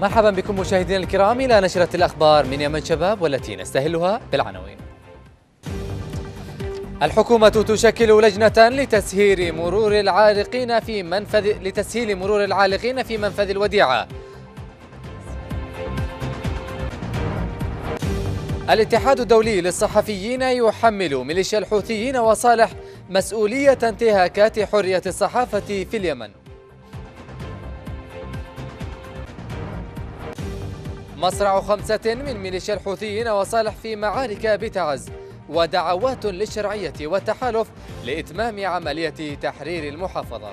مرحبا بكم مشاهدينا الكرام إلى نشرة الأخبار من يمن شباب والتي نستهلها بالعناوين الحكومة تشكل لجنة لتسهيل مرور العالقين في منفذ لتسهيل مرور العالقين في منفذ الوديعة الاتحاد الدولي للصحفيين يحمل ميليشيا الحوثيين وصالح مسؤولية انتهاكات حرية الصحافة في اليمن مصرع خمسة من ميليشيا الحوثيين وصالح في معارك بتعز ودعوات للشرعية والتحالف لإتمام عملية تحرير المحافظة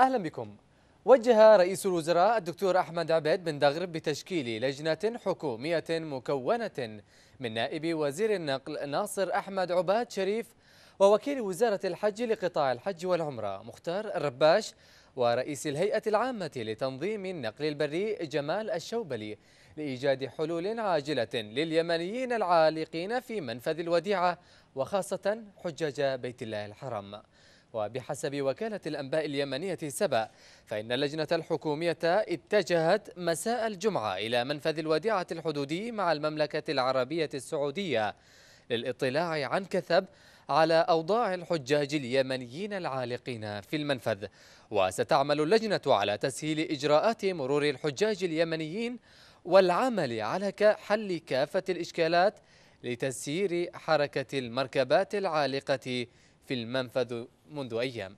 أهلا بكم وجه رئيس الوزراء الدكتور أحمد عبيد بن دغرب بتشكيل لجنة حكومية مكونة من نائب وزير النقل ناصر أحمد عباد شريف ووكيل وزارة الحج لقطاع الحج والعمرة مختار الرباش ورئيس الهيئة العامة لتنظيم النقل البري جمال الشوبلي لإيجاد حلول عاجلة لليمنيين العالقين في منفذ الوديعة وخاصة حجاج بيت الله الحرام وبحسب وكالة الأنباء اليمنية سبا فإن اللجنة الحكومية اتجهت مساء الجمعة إلى منفذ الوديعة الحدودي مع المملكة العربية السعودية للإطلاع عن كثب على أوضاع الحجاج اليمنيين العالقين في المنفذ وستعمل اللجنة على تسهيل إجراءات مرور الحجاج اليمنيين والعمل على حل كافة الإشكالات لتسيير حركة المركبات العالقة في المنفذ منذ أيام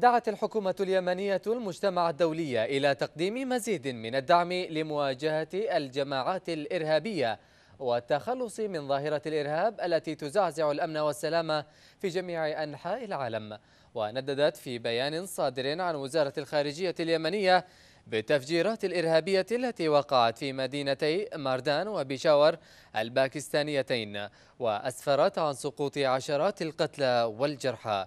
دعت الحكومة اليمنية المجتمع الدولي إلى تقديم مزيد من الدعم لمواجهة الجماعات الإرهابية والتخلص من ظاهرة الإرهاب التي تزعزع الأمن والسلامة في جميع أنحاء العالم ونددت في بيان صادر عن وزارة الخارجية اليمنية بالتفجيرات الإرهابية التي وقعت في مدينتي ماردان وبيشاور الباكستانيتين وأسفرت عن سقوط عشرات القتلى والجرحى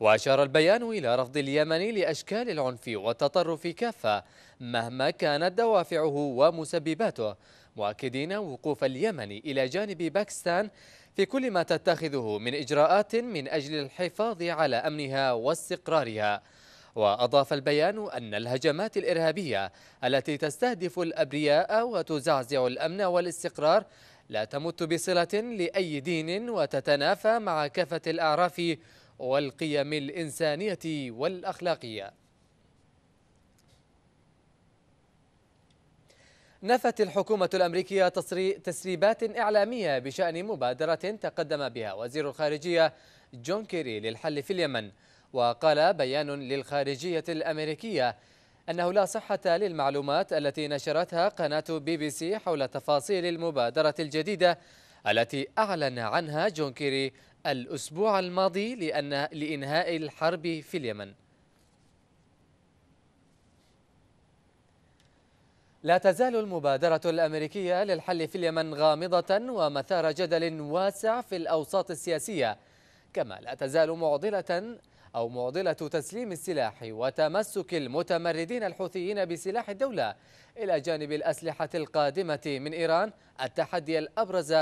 وأشار البيان إلى رفض اليمن لأشكال العنف والتطرف كافة مهما كانت دوافعه ومسبباته مؤكدين وقوف اليمن إلى جانب باكستان في كل ما تتخذه من إجراءات من أجل الحفاظ على أمنها واستقرارها وأضاف البيان أن الهجمات الإرهابية التي تستهدف الأبرياء وتزعزع الأمن والاستقرار لا تمت بصلة لأي دين وتتنافى مع كافة الأعراف والقيم الإنسانية والأخلاقية نفت الحكومة الأمريكية تسريبات إعلامية بشأن مبادرة تقدم بها وزير الخارجية جون كيري للحل في اليمن وقال بيان للخارجية الأمريكية أنه لا صحة للمعلومات التي نشرتها قناة بي بي سي حول تفاصيل المبادرة الجديدة التي أعلن عنها جون كيري الأسبوع الماضي لأن لإنهاء الحرب في اليمن لا تزال المبادرة الأمريكية للحل في اليمن غامضة ومثار جدل واسع في الأوساط السياسية كما لا تزال معضلة أو معضلة تسليم السلاح وتمسك المتمردين الحوثيين بسلاح الدولة إلى جانب الأسلحة القادمة من إيران التحدي الأبرز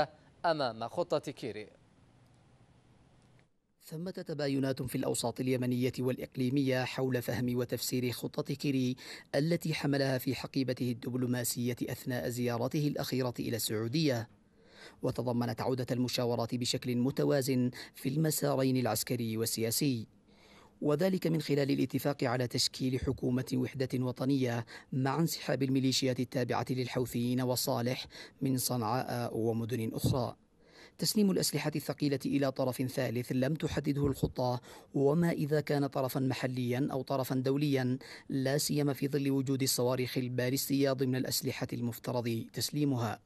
أمام خطة كيري ثمة تباينات في الأوساط اليمنية والإقليمية حول فهم وتفسير خطة كيري التي حملها في حقيبته الدبلوماسية أثناء زيارته الأخيرة إلى السعودية وتضمنت عودة المشاورات بشكل متوازن في المسارين العسكري والسياسي وذلك من خلال الاتفاق على تشكيل حكومة وحدة وطنية مع انسحاب الميليشيات التابعة للحوثيين وصالح من صنعاء ومدن أخرى تسليم الأسلحة الثقيلة إلى طرف ثالث لم تحدده الخطة وما إذا كان طرفا محليا أو طرفا دوليا لا سيما في ظل وجود الصواريخ البالستية ضمن الأسلحة المفترض تسليمها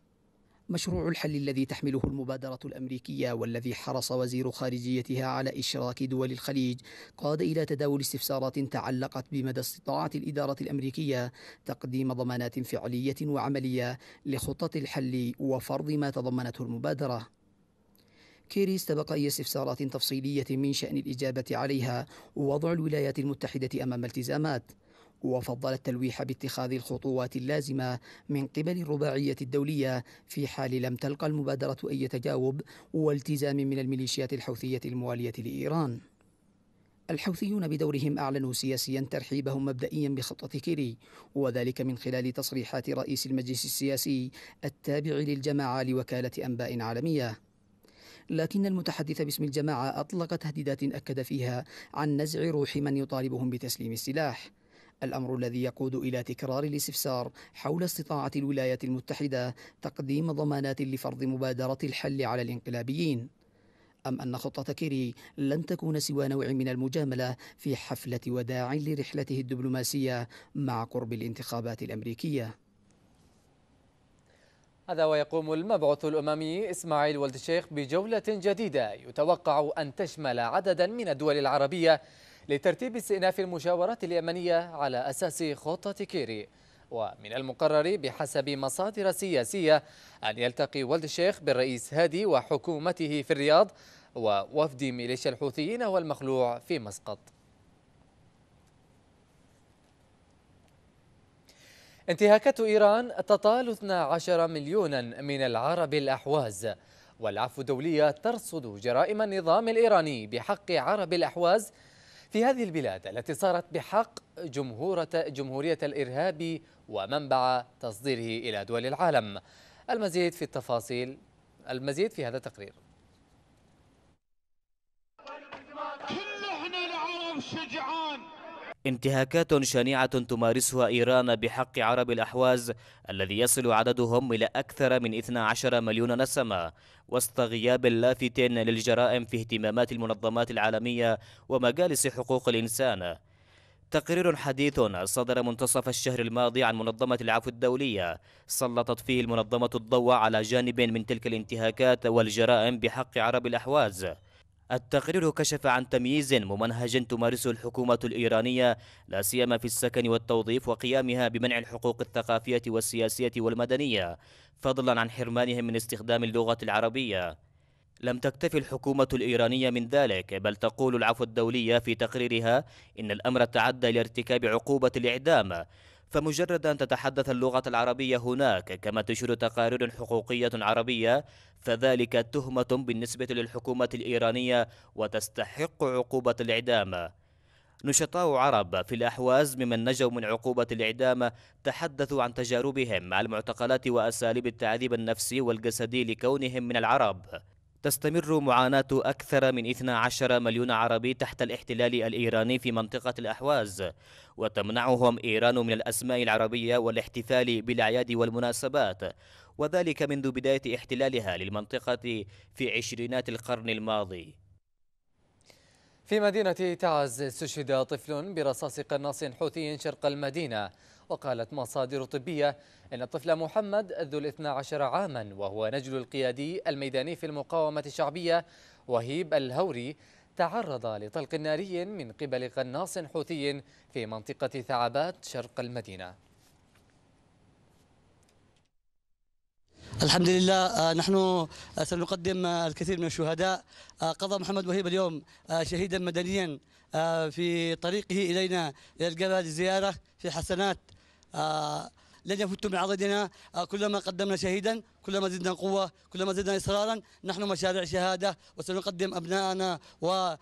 مشروع الحل الذي تحمله المبادرة الأمريكية والذي حرص وزير خارجيتها على إشراك دول الخليج قاد إلى تداول استفسارات تعلقت بمدى استطاعة الإدارة الأمريكية تقديم ضمانات فعلية وعملية لخطط الحل وفرض ما تضمنته المبادرة كيري استبق أي استفسارات تفصيلية من شأن الإجابة عليها ووضع الولايات المتحدة أمام التزامات وفضل التلويح باتخاذ الخطوات اللازمة من قبل الرباعية الدولية في حال لم تلقى المبادرة أي تجاوب والتزام من الميليشيات الحوثية الموالية لإيران الحوثيون بدورهم أعلنوا سياسيا ترحيبهم مبدئيا بخطة كيري وذلك من خلال تصريحات رئيس المجلس السياسي التابع للجماعة لوكالة أنباء عالمية لكن المتحدث باسم الجماعة أطلق تهديدات أكد فيها عن نزع روح من يطالبهم بتسليم السلاح الأمر الذي يقود إلى تكرار الاستفسار حول استطاعة الولايات المتحدة تقديم ضمانات لفرض مبادرة الحل على الانقلابيين أم أن خطة كيري لن تكون سوى نوع من المجاملة في حفلة وداع لرحلته الدبلوماسية مع قرب الانتخابات الأمريكية هذا ويقوم المبعوث الأممي إسماعيل ولد الشيخ بجولة جديدة يتوقع أن تشمل عددا من الدول العربية لترتيب استئناف المشاورات اليمنية على أساس خطة كيري ومن المقرر بحسب مصادر سياسية أن يلتقي ولد الشيخ بالرئيس هادي وحكومته في الرياض ووفد ميليشيا الحوثيين والمخلوع في مسقط انتهاكات إيران تطال 12 مليونا من العرب الأحواز والعفو الدولية ترصد جرائم النظام الإيراني بحق عرب الأحواز في هذه البلاد التي صارت بحق جمهورة جمهورية الإرهاب ومنبع تصديره إلى دول العالم المزيد في التفاصيل المزيد في هذا التقرير كل احنا العرب شجعان انتهاكات شنيعة تمارسها إيران بحق عرب الأحواز الذي يصل عددهم إلى أكثر من 12 مليون نسمة وسط غياب لافت للجرائم في اهتمامات المنظمات العالمية ومجالس حقوق الإنسان تقرير حديث صدر منتصف الشهر الماضي عن منظمة العفو الدولية سلطت فيه المنظمة الضوء على جانب من تلك الانتهاكات والجرائم بحق عرب الأحواز التقرير كشف عن تمييز ممنهج تمارسه الحكومة الإيرانية لا سيما في السكن والتوظيف وقيامها بمنع الحقوق الثقافية والسياسية والمدنية فضلا عن حرمانهم من استخدام اللغة العربية لم تكتف الحكومة الإيرانية من ذلك بل تقول العفو الدولية في تقريرها إن الأمر تعدى إلى ارتكاب عقوبة الإعدام فمجرد أن تتحدث اللغة العربية هناك كما تشير تقارير حقوقية عربية فذلك تهمة بالنسبة للحكومة الإيرانية وتستحق عقوبة الإعدام نشطاء عرب في الأحواز ممن نجوا من عقوبة الإعدام تحدثوا عن تجاربهم مع المعتقلات وأساليب التعذيب النفسي والجسدي لكونهم من العرب تستمر معاناة أكثر من 12 مليون عربي تحت الاحتلال الإيراني في منطقة الأحواز وتمنعهم إيران من الأسماء العربية والاحتفال بالأعياد والمناسبات وذلك منذ بداية احتلالها للمنطقة في عشرينات القرن الماضي في مدينة تعز استشهد طفل برصاص قناص حوثي شرق المدينة وقالت مصادر طبية أن الطفل محمد ذو الاثنى عشر عاما وهو نجل القيادي الميداني في المقاومة الشعبية وهيب الهوري تعرض لطلق ناري من قبل قناص حوثي في منطقة ثعبات شرق المدينة الحمد لله آه، نحن آه، سنقدم آه، الكثير من الشهداء قضى محمد وهيب اليوم شهيدا مدنيا في طريقه إلينا إلى الجبل في حسنات آه، لن يفتوا من عضدنا آه، كلما قدمنا شهيدا كلما زدنا قوة كلما زدنا إصرارا نحن مشاريع شهادة وسنقدم أبنائنا وكل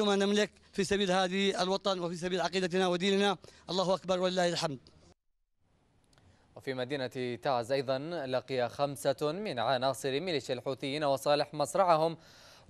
آه، ما نملك في سبيل هذه الوطن وفي سبيل عقيدتنا وديننا الله أكبر ولله الحمد وفي مدينة تعز أيضا لقي خمسة من عناصر ميليشيا الحوثيين وصالح مصرعهم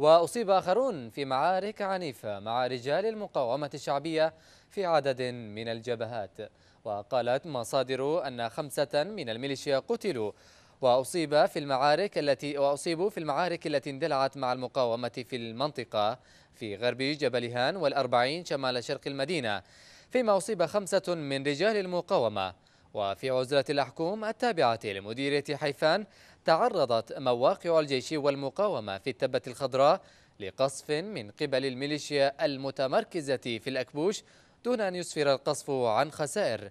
وأصيب آخرون في معارك عنيفة مع رجال المقاومة الشعبية في عدد من الجبهات وقالت مصادر أن خمسة من الميليشيا قتلوا وأصيب في المعارك التي وأصيبوا في المعارك التي اندلعت مع المقاومة في المنطقة في غرب جبل هان والأربعين شمال شرق المدينة فيما أصيب خمسة من رجال المقاومة وفي عزلة الأحكوم التابعة لمديرية حيفان تعرضت مواقع الجيش والمقاومة في التبة الخضراء لقصف من قبل الميليشيا المتمركزة في الأكبوش دون أن يسفر القصف عن خسائر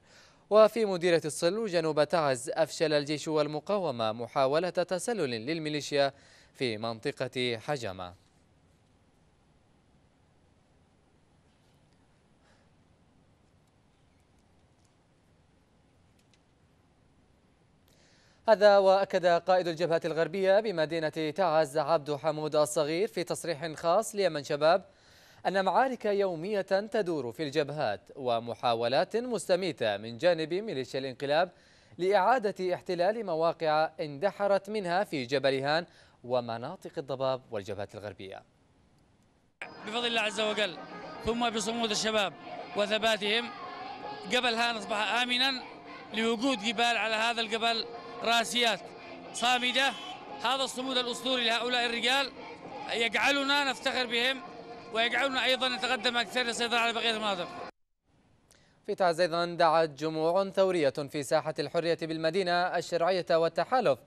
وفي مديرة الصلو جنوب تعز أفشل الجيش والمقاومة محاولة تسلل للميليشيا في منطقة حجمة هذا وأكد قائد الجبهة الغربية بمدينة تعز عبد حمود الصغير في تصريح خاص ليمن شباب أن معارك يومية تدور في الجبهات ومحاولات مستميتة من جانب ميليشيا الانقلاب لإعادة احتلال مواقع اندحرت منها في جبل هان ومناطق الضباب والجبهات الغربية بفضل الله عز وجل ثم بصمود الشباب وثباتهم جبل هان أصبح آمنا لوجود جبال على هذا الجبل راسيات صامدة هذا الصمود الأسطوري لهؤلاء الرجال يجعلنا نفتخر بهم ويجعلنا أيضا نتقدم أكثر للسيطرة على بقية المناطق في تعز أيضا دعت جموع ثورية في ساحة الحرية بالمدينة الشرعية والتحالف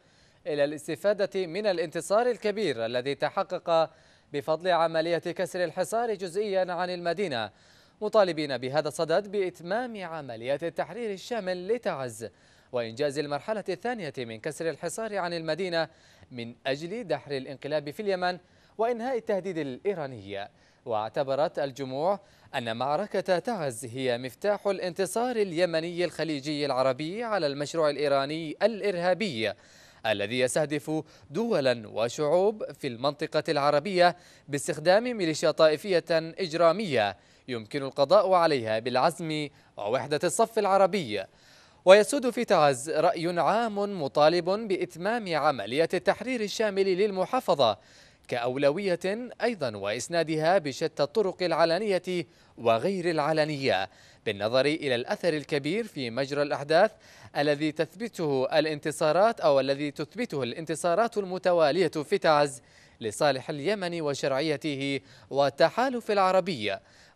إلى الاستفادة من الانتصار الكبير الذي تحقق بفضل عملية كسر الحصار جزئيا عن المدينة مطالبين بهذا الصدد بإتمام عمليات التحرير الشامل لتعز وإنجاز المرحلة الثانية من كسر الحصار عن المدينة من أجل دحر الانقلاب في اليمن وإنهاء التهديد الإيراني واعتبرت الجموع أن معركة تعز هي مفتاح الانتصار اليمني الخليجي العربي على المشروع الإيراني الإرهابي الذي يستهدف دولا وشعوب في المنطقة العربية باستخدام ميليشيا طائفية إجرامية يمكن القضاء عليها بالعزم ووحدة الصف العربي ويسود في تعز رأي عام مطالب بإتمام عملية التحرير الشامل للمحافظة كأولوية أيضا وإسنادها بشتى الطرق العلنية وغير العلنية بالنظر إلى الأثر الكبير في مجرى الأحداث الذي تثبته الانتصارات أو الذي تثبته الانتصارات المتوالية في تعز لصالح اليمن وشرعيته والتحالف العربي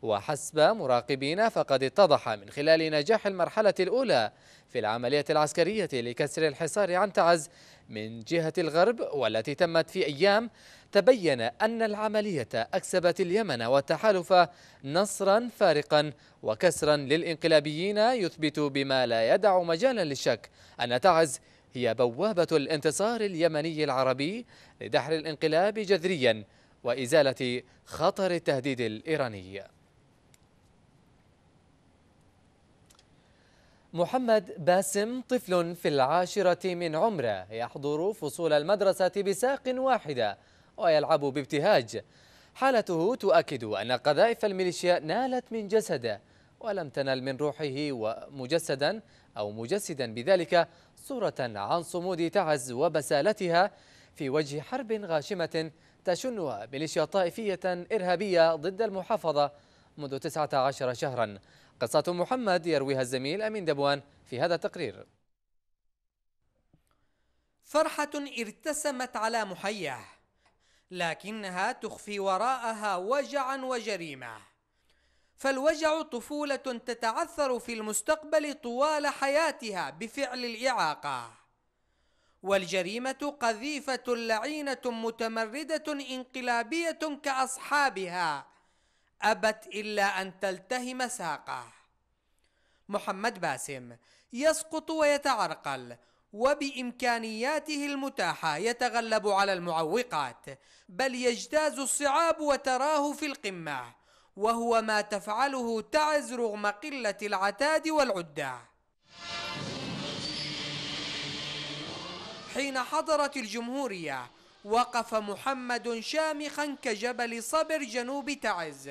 وحسب مراقبين فقد اتضح من خلال نجاح المرحلة الأولى في العملية العسكرية لكسر الحصار عن تعز من جهة الغرب والتي تمت في أيام تبين أن العملية أكسبت اليمن والتحالف نصرا فارقا وكسرا للإنقلابيين يثبت بما لا يدع مجالا للشك أن تعز هي بوابة الانتصار اليمني العربي لدحر الانقلاب جذريا وإزالة خطر التهديد الإيراني محمد باسم طفل في العاشرة من عمره يحضر فصول المدرسة بساق واحدة ويلعب بابتهاج حالته تؤكد أن قذائف الميليشيا نالت من جسده ولم تنل من روحه ومجسدا أو مجسدا بذلك صورة عن صمود تعز وبسالتها في وجه حرب غاشمة تشنها ميليشيا طائفية إرهابية ضد المحافظة منذ 19 شهرا قصة محمد يرويها الزميل أمين دبوان في هذا التقرير فرحة ارتسمت على محياه لكنها تخفي وراءها وجعا وجريمة فالوجع طفولة تتعثر في المستقبل طوال حياتها بفعل الإعاقة والجريمة قذيفة لعينة متمردة انقلابية كأصحابها أبت إلا أن تلتهم ساقه محمد باسم يسقط ويتعرقل وبامكانياته المتاحه يتغلب على المعوقات بل يجتاز الصعاب وتراه في القمه وهو ما تفعله تعز رغم قله العتاد والعده حين حضرت الجمهوريه وقف محمد شامخا كجبل صبر جنوب تعز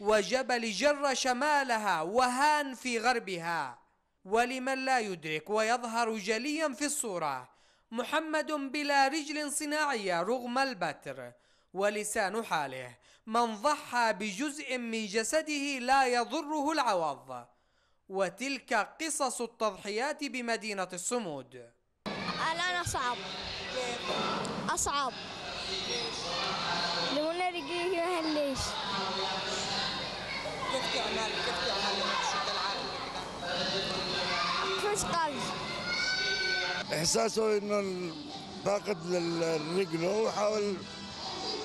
وجبل جر شمالها وهان في غربها ولمن لا يدرك ويظهر جليا في الصورة محمد بلا رجل صناعية رغم البتر ولسان حاله من ضحى بجزء من جسده لا يضره العوض وتلك قصص التضحيات بمدينة الصمود أصعب أصعب لمنا رجيه ليش كيف تعمل كيف تعمل بشكل عام فش قوي إحساسه إنه فاقد رجله وحاول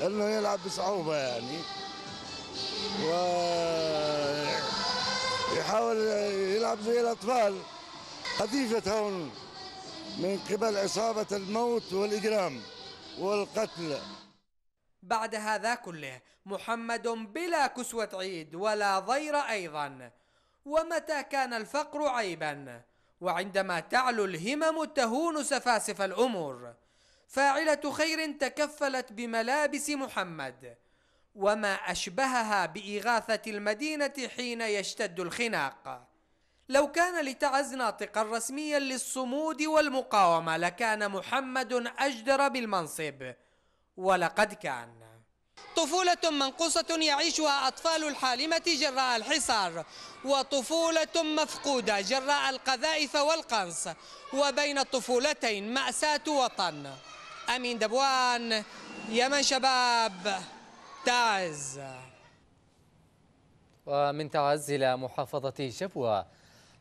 إنه يلعب بصعوبة يعني و يحاول يلعب زي الأطفال خفيفة هون من قبل عصابة الموت والإجرام والقتل بعد هذا كله محمد بلا كسوة عيد ولا ضير أيضا ومتى كان الفقر عيبا وعندما تعلو الهمم تهون سفاسف الأمور فاعلة خير تكفلت بملابس محمد وما أشبهها بإغاثة المدينة حين يشتد الخناق لو كان لتعز ناطقا رسميا للصمود والمقاومة لكان محمد أجدر بالمنصب ولقد كان طفولة منقوصة يعيشها أطفال الحالمة جراء الحصار وطفولة مفقودة جراء القذائف والقنص وبين الطفولتين مأساة وطن أمين دبوان يمن شباب تعز ومن تعز إلى محافظة شبوة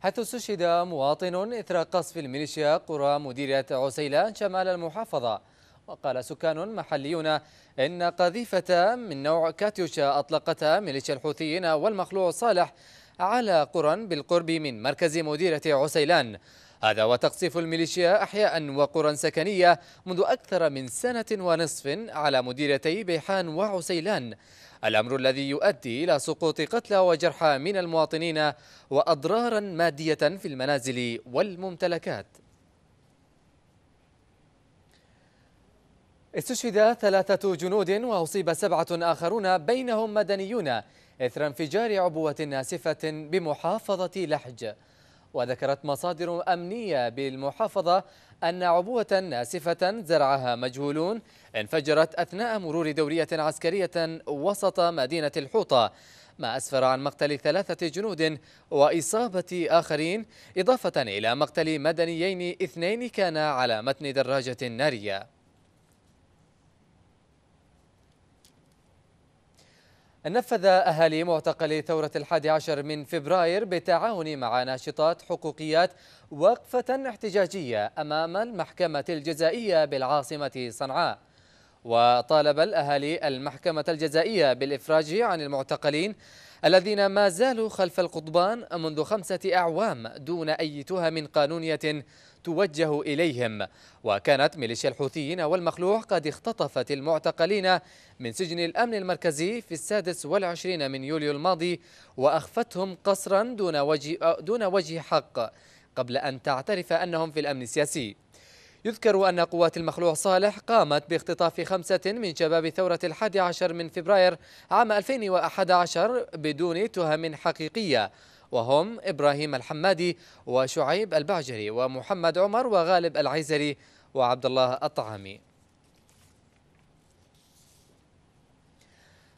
حيث استشهد مواطن إثر قصف الميليشيا قرى مديرية عسيلان شمال المحافظة وقال سكان محليون إن قذيفة من نوع كاتيوشا أطلقتها ميليشيا الحوثيين والمخلوع صالح على قرى بالقرب من مركز مديرة عسيلان هذا وتقصف الميليشيا أحياء وقرى سكنية منذ أكثر من سنة ونصف على مديرتي بيحان وعسيلان الأمر الذي يؤدي إلى سقوط قتلى وجرحى من المواطنين وأضرارا مادية في المنازل والممتلكات استشهد ثلاثة جنود وأصيب سبعة آخرون بينهم مدنيون إثر انفجار عبوة ناسفة بمحافظة لحج وذكرت مصادر أمنية بالمحافظة أن عبوة ناسفة زرعها مجهولون انفجرت أثناء مرور دورية عسكرية وسط مدينة الحوطة ما أسفر عن مقتل ثلاثة جنود وإصابة آخرين إضافة إلى مقتل مدنيين اثنين كانا على متن دراجة نارية نفذ أهالي معتقلي ثورة الحادي عشر من فبراير بالتعاون مع ناشطات حقوقيات وقفة احتجاجية أمام المحكمة الجزائية بالعاصمة صنعاء وطالب الأهالي المحكمة الجزائية بالإفراج عن المعتقلين الذين ما زالوا خلف القضبان منذ خمسة أعوام دون أي تهم قانونية توجه إليهم وكانت ميليشيا الحوثيين والمخلوع قد اختطفت المعتقلين من سجن الأمن المركزي في السادس والعشرين من يوليو الماضي وأخفتهم قصرا دون وجه, دون وجه حق قبل أن تعترف أنهم في الأمن السياسي يذكر أن قوات المخلوع صالح قامت باختطاف خمسة من شباب ثورة الحادي عشر من فبراير عام 2011 بدون تهم حقيقية وهم إبراهيم الحمادي وشعيب البعجري ومحمد عمر وغالب العيزري وعبد الله الطعامي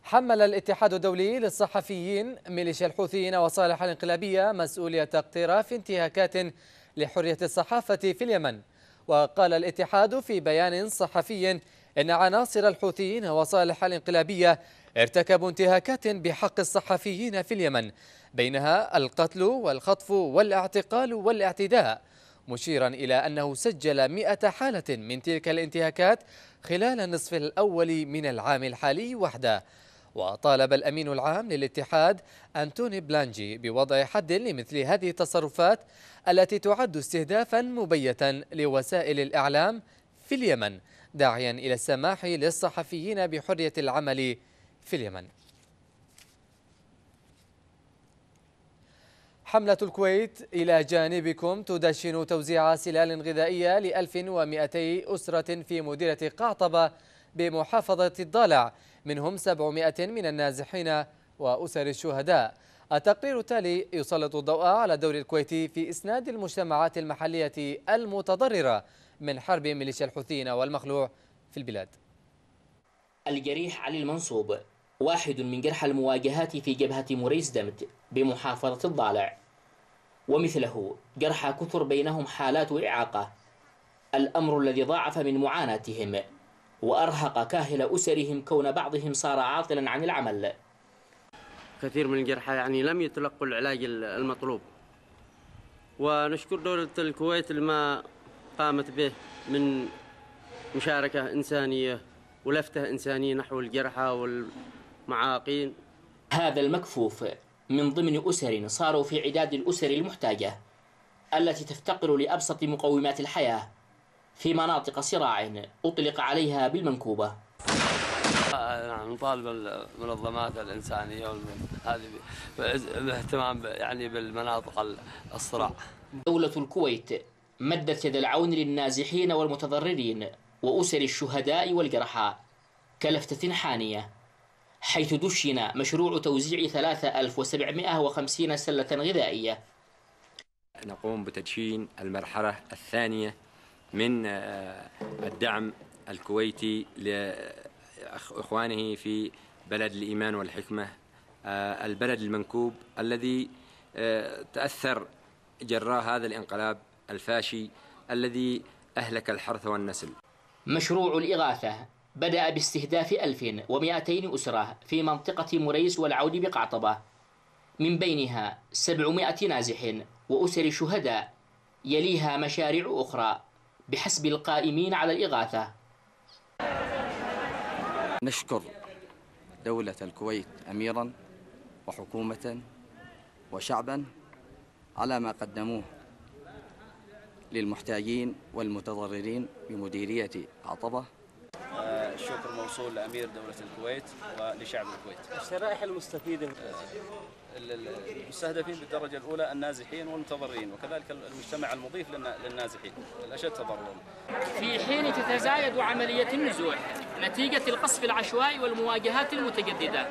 حمل الاتحاد الدولي للصحفيين ميليشيا الحوثيين وصالح الانقلابية مسؤولية اقتراف انتهاكات لحرية الصحافة في اليمن وقال الاتحاد في بيان صحفي إن عناصر الحوثيين وصالح الانقلابية ارتكبوا انتهاكات بحق الصحفيين في اليمن بينها القتل والخطف والاعتقال والاعتداء مشيرا إلى أنه سجل مئة حالة من تلك الانتهاكات خلال النصف الأول من العام الحالي وحده وطالب الأمين العام للاتحاد أنتوني بلانجي بوضع حد لمثل هذه التصرفات التي تعد استهدافا مبيتا لوسائل الإعلام في اليمن داعيا إلى السماح للصحفيين بحرية العمل في اليمن حملة الكويت إلى جانبكم تدشن توزيع سلال غذائية ل 1200 أسرة في مديرة قعطبة بمحافظة الضالع منهم 700 من النازحين وأسر الشهداء التقرير التالي يسلط الضوء على دور الكويت في إسناد المجتمعات المحلية المتضررة من حرب ميليشيا الحوثيين والمخلوع في البلاد الجريح علي المنصوب واحد من جرحى المواجهات في جبهة موريس دمت بمحافظة الضالع ومثله جرحى كثر بينهم حالات إعاقة الأمر الذي ضاعف من معاناتهم وأرهق كاهل أسرهم كون بعضهم صار عاطلا عن العمل كثير من الجرحى يعني لم يتلقوا العلاج المطلوب ونشكر دولة الكويت لما قامت به من مشاركة إنسانية ولفتة إنسانية نحو الجرحى والمعاقين هذا المكفوف من ضمن أسر صاروا في عداد الأسر المحتاجة التي تفتقر لأبسط مقومات الحياة في مناطق صراع أطلق عليها بالمنكوبة نطالب المنظمات الإنسانية هذه بالاهتمام يعني بالمناطق الصراع دولة الكويت مدت يد العون للنازحين والمتضررين وأسر الشهداء والجرحى كلفتة حانية حيث دشن مشروع توزيع 3750 سلة غذائية نقوم بتدشين المرحلة الثانية من آه، الدعم الكويتي لإخوانه في بلد الإيمان والحكمة آه، البلد المنكوب الذي آه، تأثر جراء هذا الانقلاب الفاشي الذي أهلك الحرث والنسل مشروع الإغاثة بدأ باستهداف 1200 أسرة في منطقة مريس والعود بقعطبة من بينها 700 نازح وأسر شهداء يليها مشاريع أخرى بحسب القائمين على الإغاثة نشكر دولة الكويت أميرا وحكومة وشعبا على ما قدموه للمحتاجين والمتضررين بمديرية عطبة الشكر موصول لأمير دولة الكويت ولشعب الكويت الشرائح المستفيدة المستهدفين بالدرجة الأولى النازحين والمتضررين وكذلك المجتمع المضيف للنازحين الأشد تضررا في حين تتزايد عملية النزوح نتيجة القصف العشوائي والمواجهات المتجددة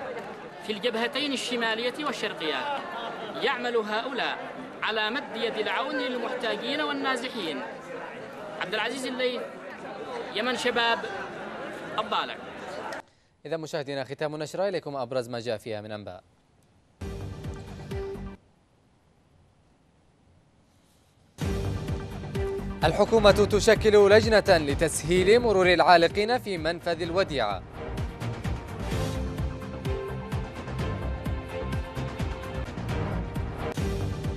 في الجبهتين الشمالية والشرقية يعمل هؤلاء على مد يد العون للمحتاجين والنازحين عبد العزيز الليل يمن شباب الضالع إذا مشاهدينا ختام النشرة إليكم أبرز ما جاء فيها من أنباء الحكومة تشكل لجنة لتسهيل مرور العالقين في منفذ الوديعة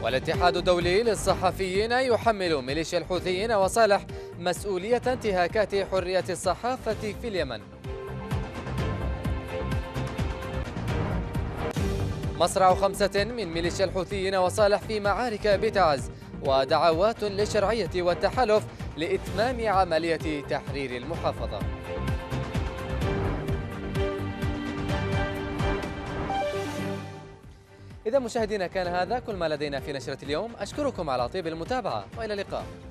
والاتحاد الدولي للصحفيين يحمل ميليشيا الحوثيين وصالح مسؤولية انتهاكات حرية الصحافة في اليمن مصرع خمسة من ميليشيا الحوثيين وصالح في معارك بتعز ودعوات للشرعية والتحالف لإتمام عملية تحرير المحافظة إذا مشاهدينا كان هذا كل ما لدينا في نشرة اليوم أشكركم على طيب المتابعة وإلى اللقاء